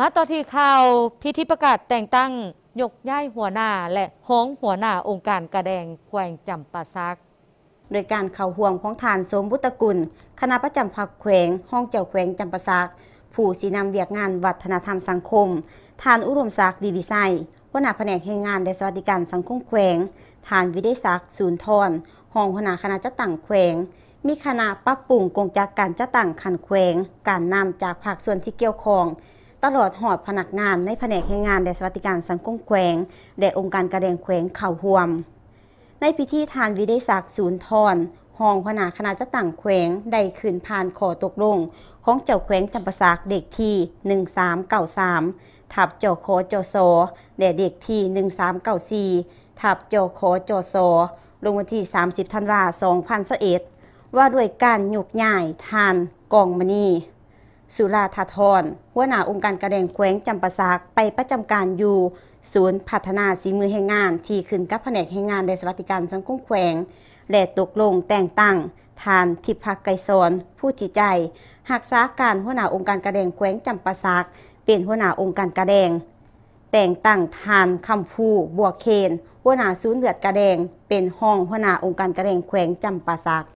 มาต่อที่ข่าวพิธีประกาศแต่งตั้งยกย้ายหัวหน้าและห้องหัวหน้าองค์การกระแดงแขวงจำปาซักโดยการเข่าห่วงของฐานสมบุตรกุลคณะประจำพักแขวง ห้องเจ้าแขวงจำปาซักผู้สีนำเวียกงานวัฒนธรรมสังคมฐานอุรมศักดิ์ดีดีไซหัวหน้าแผนกแห่งงานและสวัสดิการสังคมแขวงฐานวิเดศักดิ์ศูนย์ทอนห้องหัวหน้าคณะจัดตั้งแขวง มีคณะปรับปรุงกงจากการจัดตั้งขันแขวง การนำจากภาคส่วนที่เกี่ยวข้องตลอดหอดพนักงานในแผนกแรงงานแดสวัสดิการสังคมแขวงแดองค์การกระเดงแขวงเข่าห่วม ในพิธีทานวิเดศักดิ์ศูนย์ทอนห้องพนาคณะจะต่างแขวงได้ึืนผ่านขอตกลงของเจ้าแขวงจำปาสักเด็กที่ 1393ทับเจ้าโคจโซแด่เด็กที่1394ทับเจ้าโคจโซ ลงวันที่ 30ธันวาคม2021ว่าด้วยการยุกใหญ่ทานกองมณีสุราธาทรหัวหน้าองค์การกระแดงแขวงจำปาสักไปประจำการอยู่ ศูนย์พัฒนาสีมือแห่งงานที่ขึ้นกับแผนกแห่งงานในสวัสดิการสังคมแขวง และตกลงแต่งตั้งทานทิพักไกสอนผู้ที่ใจหักษาการหัวหน้าองค์การกระแดงแขวงจำปาสักเป็นหัวหน้าองค์การกระแดง แต่งตั้งทานคำภูบัวเคน หัวหน้าศูนย์เลือดกระแดง เป็นห้องหัวหน้าองค์การกระแดงแขวงจำปาสัก